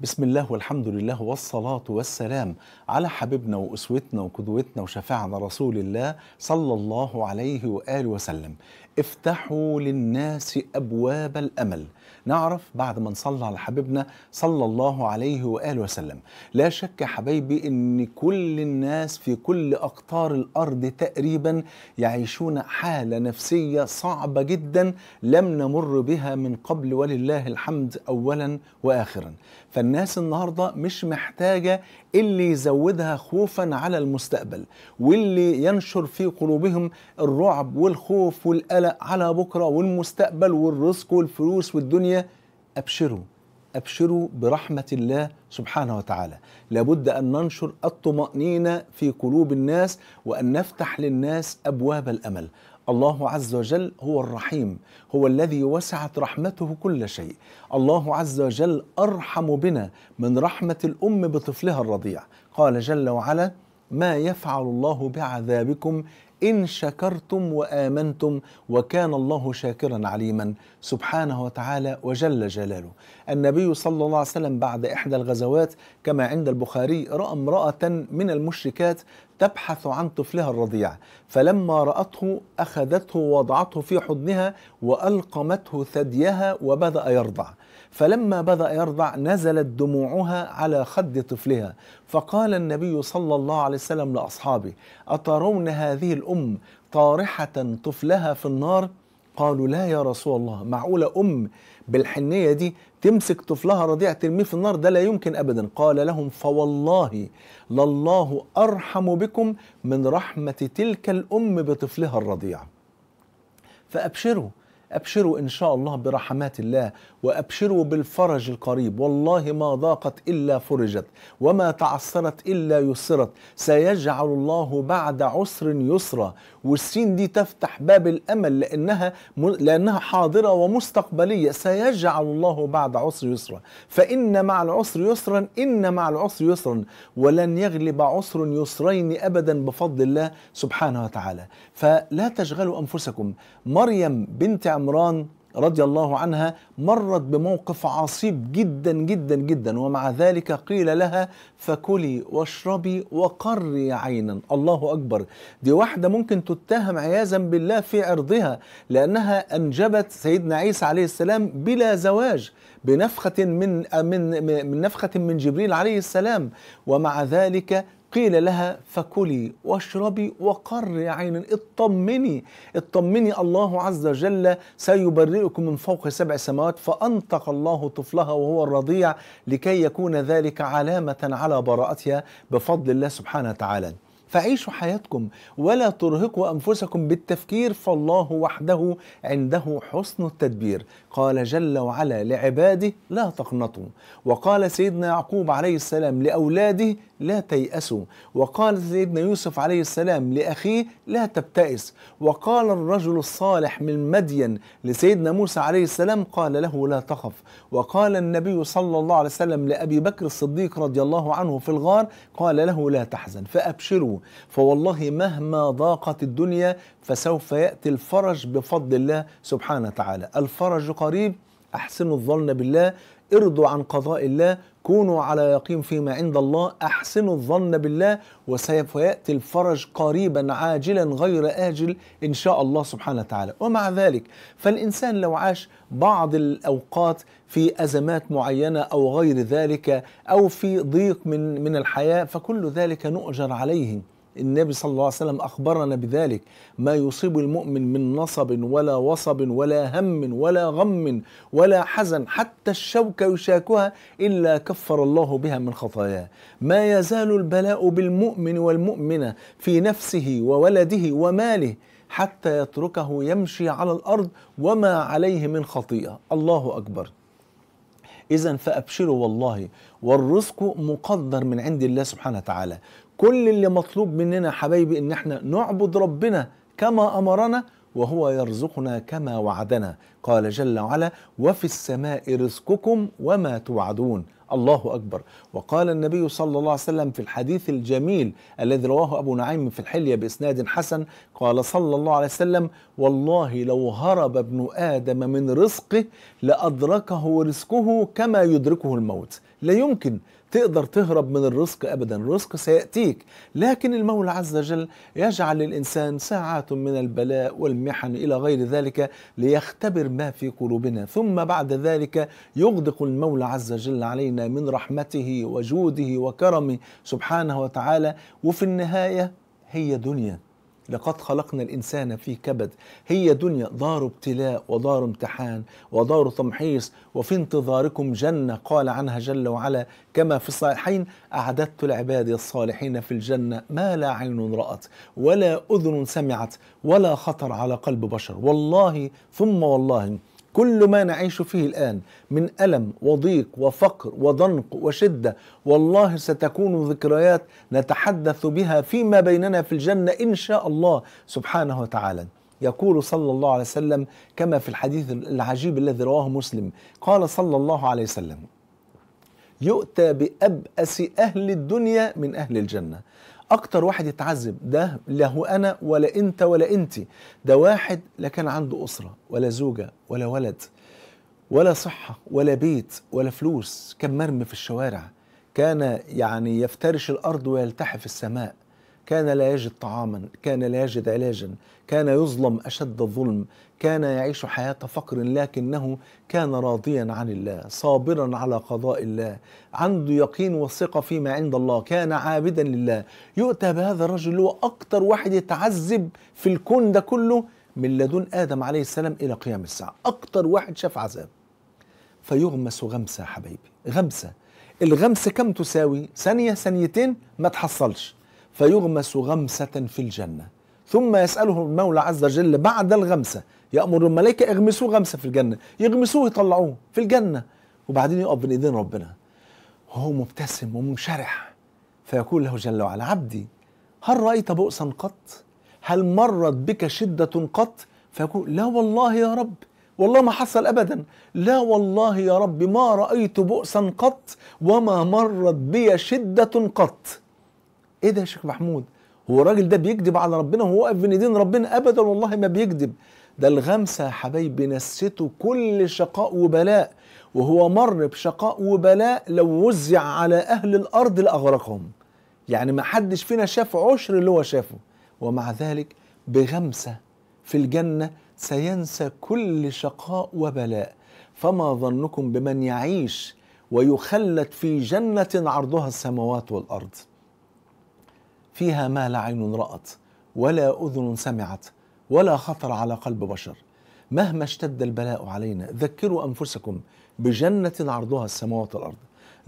بسم الله والحمد لله والصلاة والسلام على حبيبنا وأسوتنا وقدوتنا وشفاعنا رسول الله صلى الله عليه وآله وسلم افتحوا للناس أبواب الأمل نعرف بعد ما نصلي على حبيبنا صلى الله عليه وآله وسلم لا شك حبايبي أن كل الناس في كل أقطار الأرض تقريبا يعيشون حالة نفسية صعبة جدا لم نمر بها من قبل ولله الحمد أولا وآخرا فن الناس النهارده مش محتاجه اللي يزودها خوفا على المستقبل واللي ينشر في قلوبهم الرعب والخوف والقلق على بكره والمستقبل والرزق والفلوس والدنيا ابشروا ابشروا برحمه الله سبحانه وتعالى لابد ان ننشر الطمانينه في قلوب الناس وان نفتح للناس ابواب الامل الله عز وجل هو الرحيم هو الذي وسعت رحمته كل شيء الله عز وجل ارحم بنا من رحمه الام بطفلها الرضيع قال جل وعلا ما يفعل الله بعذابكم ان شكرتم وامنتم وكان الله شاكرا عليما سبحانه وتعالى وجل جلاله النبي صلى الله عليه وسلم بعد احدى الغزوات كما عند البخاري راى امراه من المشركات تبحث عن طفلها الرضيع فلما رأته أخذته ووضعته في حضنها وألقمته ثديها وبدأ يرضع فلما بدأ يرضع نزلت دموعها على خد طفلها فقال النبي صلى الله عليه وسلم لأصحابه أترون هذه الأم طارحة طفلها في النار قالوا لا يا رسول الله معقولة أم بالحنية دي تمسك طفلها رضيع ترميه في النار ده لا يمكن أبدا قال لهم فوالله لله أرحم بكم من رحمة تلك الأم بطفلها الرضيع فأبشروا أبشروا إن شاء الله برحمات الله وأبشروا بالفرج القريب والله ما ضاقت إلا فرجت وما تعسرت إلا يسرت سيجعل الله بعد عسر يسرا والسين دي تفتح باب الأمل لأنها, لأنها حاضرة ومستقبلية سيجعل الله بعد عسر يسرا فإن مع العسر يسرا إن مع العسر يسرا ولن يغلب عسر يسرين أبدا بفضل الله سبحانه وتعالى فلا تشغلوا أنفسكم مريم بنت عمران رضي الله عنها مرت بموقف عصيب جدا جدا جدا ومع ذلك قيل لها فكلي واشربي وقري عينا الله اكبر دي واحده ممكن تتهم عياذا بالله في عرضها لانها انجبت سيدنا عيسى عليه السلام بلا زواج بنفخه من من من نفخه من جبريل عليه السلام ومع ذلك قيل لها فكلي واشربي وقري عينا اطمني اطمني الله عز وجل سيبرئكم من فوق سبع سماوات فانطق الله طفلها وهو الرضيع لكي يكون ذلك علامه على براءتها بفضل الله سبحانه وتعالى فعيشوا حياتكم ولا ترهقوا انفسكم بالتفكير فالله وحده عنده حسن التدبير قال جل وعلا لعباده لا تقنطوا وقال سيدنا يعقوب عليه السلام لاولاده لا تيأسوا وقال سيدنا يوسف عليه السلام لاخيه لا تبتئس وقال الرجل الصالح من مدين لسيدنا موسى عليه السلام قال له لا تخف وقال النبي صلى الله عليه وسلم لابي بكر الصديق رضي الله عنه في الغار قال له لا تحزن فابشروا فوالله مهما ضاقت الدنيا فسوف يأتي الفرج بفضل الله سبحانه وتعالى الفرج قريب أحسنوا الظن بالله ارضوا عن قضاء الله كونوا على يقين فيما عند الله احسنوا الظن بالله وسوف ياتي الفرج قريبا عاجلا غير اجل ان شاء الله سبحانه وتعالى ومع ذلك فالانسان لو عاش بعض الاوقات في ازمات معينه او غير ذلك او في ضيق من من الحياه فكل ذلك نؤجر عليه النبي صلى الله عليه وسلم أخبرنا بذلك ما يصيب المؤمن من نصب ولا وصب ولا هم ولا غم ولا حزن حتى الشوكة يشاكها إلا كفر الله بها من خطاياه ما يزال البلاء بالمؤمن والمؤمنة في نفسه وولده وماله حتى يتركه يمشي على الأرض وما عليه من خطيئة الله أكبر إذا فأبشروا والله والرزق مقدر من عند الله سبحانه وتعالى كل اللي مطلوب مننا حبايبي ان احنا نعبد ربنا كما امرنا وهو يرزقنا كما وعدنا قال جل وعلا وفي السماء رزقكم وما توعدون الله أكبر وقال النبي صلى الله عليه وسلم في الحديث الجميل الذي رواه أبو نعيم في الحلية بإسناد حسن قال صلى الله عليه وسلم والله لو هرب ابن آدم من رزقه لأدركه رزقه كما يدركه الموت لا يمكن تقدر تهرب من الرزق ابدا الرزق سياتيك لكن المولى عز وجل يجعل للانسان ساعات من البلاء والمحن الى غير ذلك ليختبر ما في قلوبنا ثم بعد ذلك يغدق المولى عز وجل علينا من رحمته وجوده وكرمه سبحانه وتعالى وفي النهايه هي دنيا لقد خلقنا الإنسان في كبد هي دنيا دار ابتلاء ودار امتحان ودار تمحيص وفي انتظاركم جنة قال عنها جل وعلا كما في الصالحين أعددت لعبادي الصالحين في الجنة ما لا عين رأت ولا أذن سمعت ولا خطر على قلب بشر والله ثم والله كل ما نعيش فيه الآن من ألم وضيق وفقر وضنك وشدة والله ستكون ذكريات نتحدث بها فيما بيننا في الجنة إن شاء الله سبحانه وتعالى يقول صلى الله عليه وسلم كما في الحديث العجيب الذي رواه مسلم قال صلى الله عليه وسلم يؤتى بأبأس أهل الدنيا من أهل الجنة اكتر واحد يتعذب ده له انا ولا انت ولا انت ده واحد لا كان عنده اسره ولا زوجه ولا ولد ولا صحه ولا بيت ولا فلوس كان مرمي في الشوارع كان يعني يفترش الارض ويلتحف السماء كان لا يجد طعاما كان لا يجد علاجا كان يظلم اشد الظلم كان يعيش حياة فقر لكنه كان راضيا عن الله صابرا على قضاء الله عنده يقين وثقة فيما عند الله كان عابدا لله يؤتى بهذا الرجل اللي هو أكثر واحد يتعذب في الكون ده كله من لدن آدم عليه السلام إلى قيام الساعة أكثر واحد شاف عذاب فيغمس غمسة يا حبيبي غمسة الغمس كم تساوي ثانية ثانيتين ما تحصلش فيغمس غمسة في الجنة ثم يسأله المولى عز وجل بعد الغمسة يأمر الملائكة اغمسوه غمسة في الجنة يغمسوه يطلعوه في الجنة وبعدين يقف بين إيدين ربنا وهو مبتسم ومنشرح فيقول له جل وعلا عبدي هل رأيت بؤسا قط هل مرت بك شدة قط فيقول لا والله يا رب والله ما حصل ابدا لا والله يا رب ما رايت بؤسا قط وما مرت بي شده قط ايه ده يا شيخ محمود هو الراجل ده بيكذب على ربنا وهو واقف بين ايدين ربنا ابدا والله ما بيكذب ده الغمسه يا حبايبي نسيته كل شقاء وبلاء وهو مر بشقاء وبلاء لو وزع على اهل الارض لاغرقهم يعني ما حدش فينا شاف عشر اللي هو شافه ومع ذلك بغمسه في الجنه سينسى كل شقاء وبلاء فما ظنكم بمن يعيش ويخلد في جنه عرضها السماوات والارض فيها ما لا عين رأت ولا أذن سمعت ولا خطر على قلب بشر مهما اشتد البلاء علينا ذكروا أنفسكم بجنة عرضها السماوات والأرض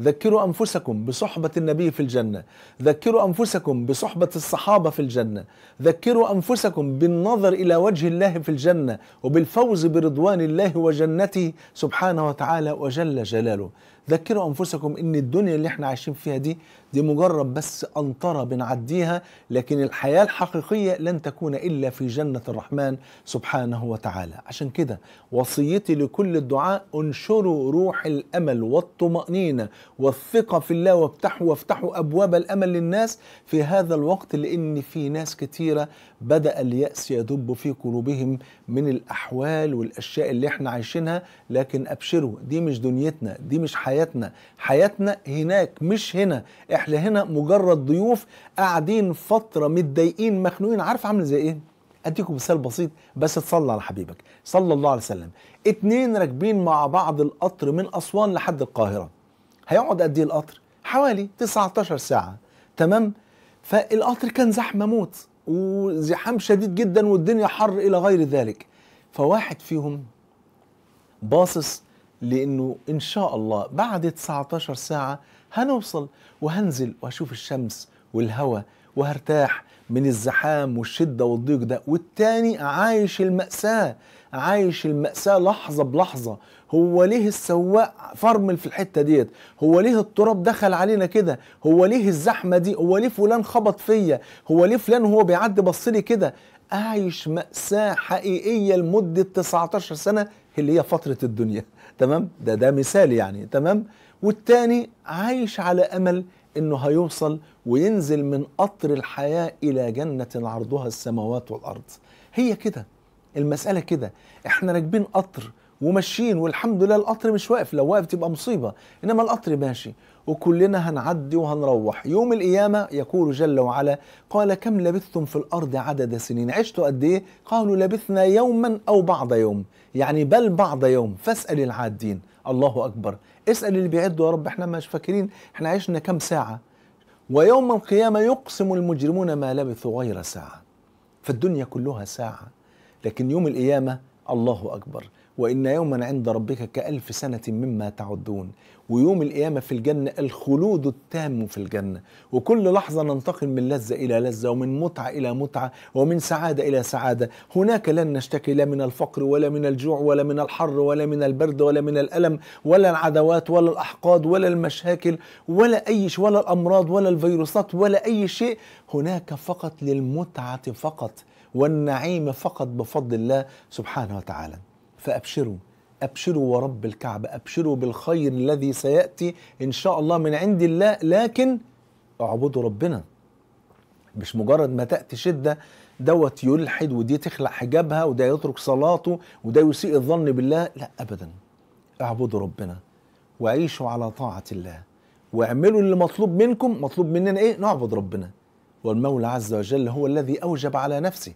ذكروا أنفسكم بصحبة النبي في الجنة ذكروا أنفسكم بصحبة الصحابة في الجنة ذكروا أنفسكم بالنظر إلى وجه الله في الجنة وبالفوز برضوان الله وجنته سبحانه وتعالى وجل جلاله ذكروا انفسكم ان الدنيا اللي احنا عايشين فيها دي دي مجرد بس انطره بنعديها لكن الحياه الحقيقيه لن تكون الا في جنه الرحمن سبحانه وتعالى عشان كده وصيتي لكل الدعاء انشروا روح الامل والطمانينه والثقه في الله وافتحوا وافتحوا ابواب الامل للناس في هذا الوقت لان في ناس كتيره بدا الياس يدب في قلوبهم من الاحوال والاشياء اللي احنا عايشينها لكن ابشروا دي مش دنيتنا دي مش حياتنا حياتنا حياتنا هناك مش هنا احنا هنا مجرد ضيوف قاعدين فتره متضايقين مخنوقين عارف عامل زي ايه اديكم مثال بسيط بس تصلي على حبيبك صلى الله عليه وسلم اتنين راكبين مع بعض القطر من اسوان لحد القاهره هيقعد قد ايه القطر حوالي 19 ساعه تمام فالقطر كان زحمه موت وزحام شديد جدا والدنيا حر الى غير ذلك فواحد فيهم باصص لانه ان شاء الله بعد 19 ساعه هنوصل وهنزل وهشوف الشمس والهواء وهرتاح من الزحام والشده والضيق ده والتاني عايش الماساه عايش الماساه لحظه بلحظه هو ليه السواق فرمل في الحته ديت هو ليه التراب دخل علينا كده هو ليه الزحمه دي هو ليه فلان خبط فيا هو ليه فلان وهو بيعدي بص لي كده عايش ماساه حقيقيه لمده 19 سنه اللي هي فتره الدنيا تمام ده ده مثال يعني تمام والتاني عايش على امل انه هيوصل وينزل من قطر الحياه الى جنه عرضها السماوات والارض هي كده المساله كده احنا راكبين قطر وماشيين والحمد لله القطر مش واقف لو واقف تبقى مصيبه انما القطر ماشي وكلنا هنعدي وهنروح يوم القيامة يقول جل وعلا قال كم لبثتم في الأرض عدد سنين عشتوا قد إيه قالوا لبثنا يوما أو بعض يوم يعني بل بعض يوم فاسأل العادين الله أكبر اسأل اللي بيعدوا يا رب احنا مش فاكرين احنا عشنا كم ساعة ويوم القيامة يقسم المجرمون ما لبثوا غير ساعة فالدنيا كلها ساعة لكن يوم القيامة الله أكبر وإن يوما عند ربك كألف سنة مما تعدون ويوم القيامة في الجنة الخلود التام في الجنة وكل لحظة ننتقل من لذة إلى لذة ومن متعة إلى متعة ومن سعادة إلى سعادة هناك لن نشتكي لا من الفقر ولا من الجوع ولا من الحر ولا من البرد ولا من الألم ولا العدوات ولا الأحقاد ولا المشاكل ولا أي شيء ولا الأمراض ولا الفيروسات ولا أي شيء هناك فقط للمتعة فقط والنعيم فقط بفضل الله سبحانه وتعالى فابشروا ابشروا ورب الكعبه ابشروا بالخير الذي سياتي ان شاء الله من عند الله لكن اعبدوا ربنا مش مجرد ما تاتي شده دوت يلحد ودي تخلع حجابها وده يترك صلاته وده يسيء الظن بالله لا ابدا اعبدوا ربنا وعيشوا على طاعه الله واعملوا اللي مطلوب منكم مطلوب مننا ايه نعبد ربنا والمولى عز وجل هو الذي اوجب على نفسه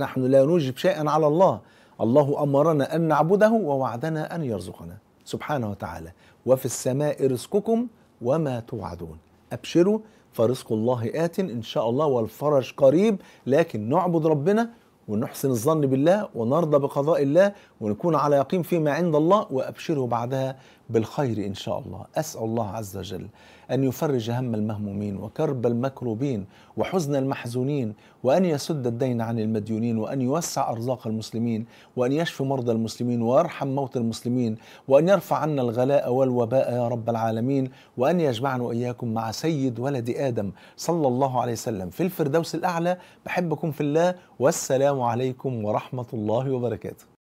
نحن لا نوجب شيئا على الله الله امرنا ان نعبده ووعدنا ان يرزقنا سبحانه وتعالى وفي السماء رزقكم وما توعدون ابشروا فرزق الله ات ان شاء الله والفرج قريب لكن نعبد ربنا ونحسن الظن بالله ونرضى بقضاء الله ونكون على يقين فيما عند الله وابشره بعدها بالخير إن شاء الله أسأل الله عز وجل أن يفرج هم المهمومين وكرب المكروبين وحزن المحزونين وأن يسد الدين عن المديونين وأن يوسع أرزاق المسلمين وأن يشفي مرضى المسلمين ويرحم موت المسلمين وأن يرفع عنا الغلاء والوباء يا رب العالمين وأن يجمعنا وإياكم مع سيد ولد آدم صلى الله عليه وسلم في الفردوس الأعلى بحبكم في الله والسلام عليكم ورحمة الله وبركاته